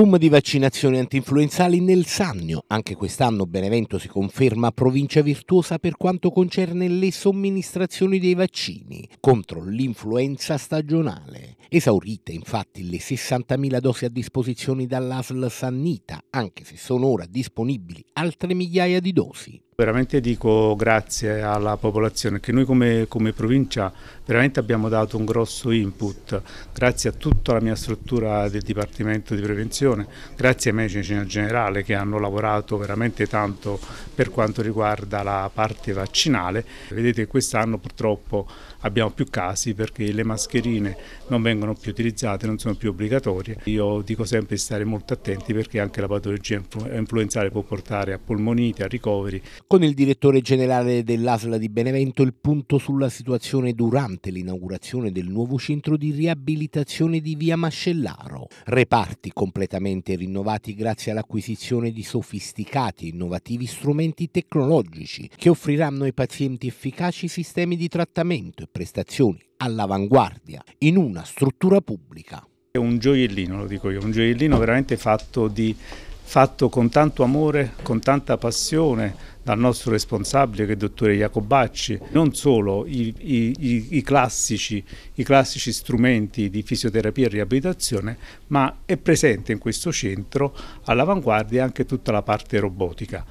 Boom di vaccinazioni antinfluenzali nel Sannio. Anche quest'anno Benevento si conferma provincia virtuosa per quanto concerne le somministrazioni dei vaccini contro l'influenza stagionale. Esaurite infatti le 60.000 dosi a disposizione dall'ASL Sannita, anche se sono ora disponibili altre migliaia di dosi veramente dico grazie alla popolazione che noi come, come, provincia veramente abbiamo dato un grosso input grazie a tutta la mia struttura del Dipartimento di Prevenzione, grazie ai medici in generale che hanno lavorato veramente tanto per quanto riguarda la parte vaccinale. Vedete che quest'anno purtroppo abbiamo più casi perché le mascherine non vengono più utilizzate, non sono più obbligatorie. Io dico sempre di stare molto attenti perché anche la patologia influenzale può portare a polmonite, a ricoveri. Con il direttore generale dell'Asla di Benevento il punto sulla situazione durante l'inaugurazione del nuovo centro di riabilitazione di via Mascellaro. Reparti completamente rinnovati grazie all'acquisizione di sofisticati e innovativi strumenti tecnologici che offriranno ai pazienti efficaci sistemi di trattamento e prestazioni all'avanguardia in una struttura pubblica. È un gioiellino, lo dico io, un gioiellino veramente fatto di fatto con tanto amore, con tanta passione dal nostro responsabile che è il dottore Jacobacci, non solo i, i, i, classici, i classici strumenti di fisioterapia e riabilitazione, ma è presente in questo centro all'avanguardia anche tutta la parte robotica.